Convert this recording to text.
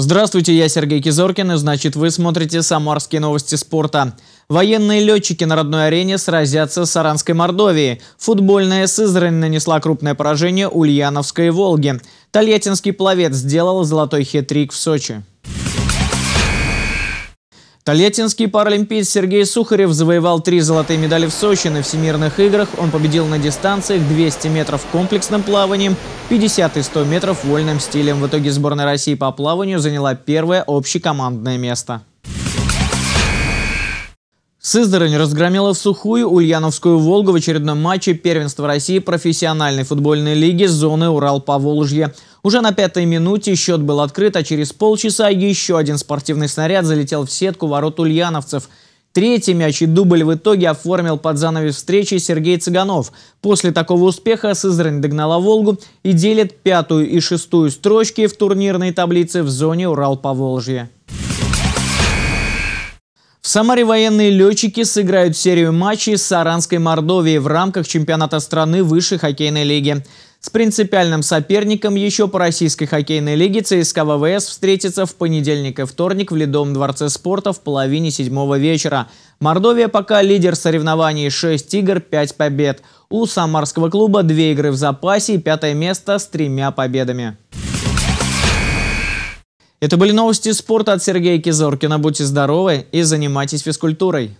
Здравствуйте, я Сергей Кизоркин, и значит вы смотрите «Самарские новости спорта». Военные летчики на родной арене сразятся с Аранской Мордовией. Футбольная Сызрань нанесла крупное поражение Ульяновской «Волге». Тольяттинский пловец сделал золотой хет-трик в Сочи. Тольяттинский паралимпиец Сергей Сухарев завоевал три золотые медали в Сочи на Всемирных играх. Он победил на дистанциях 200 метров комплексным плаванием, 50 и 100 метров вольным стилем. В итоге сборная России по плаванию заняла первое общекомандное место. Сызрань разгромила в сухую Ульяновскую «Волгу» в очередном матче первенства России профессиональной футбольной лиги зоны Урал-Поволжье. Уже на пятой минуте счет был открыт, а через полчаса еще один спортивный снаряд залетел в сетку ворот ульяновцев – Третий мяч и дубль в итоге оформил под занавес встречи Сергей Цыганов. После такого успеха Сызрань догнала «Волгу» и делит пятую и шестую строчки в турнирной таблице в зоне Урал-Поволжье. В Самаре военные летчики сыграют серию матчей с Саранской Мордовией в рамках чемпионата страны высшей хоккейной лиги. С принципиальным соперником еще по российской хоккейной лиге ЦСКА ВВС встретится в понедельник и вторник в Ледовом дворце спорта в половине седьмого вечера. Мордовия пока лидер соревнований 6 игр, 5 побед. У самарского клуба 2 игры в запасе и пятое место с тремя победами. Это были новости спорта от Сергея Кизоркина. Будьте здоровы и занимайтесь физкультурой.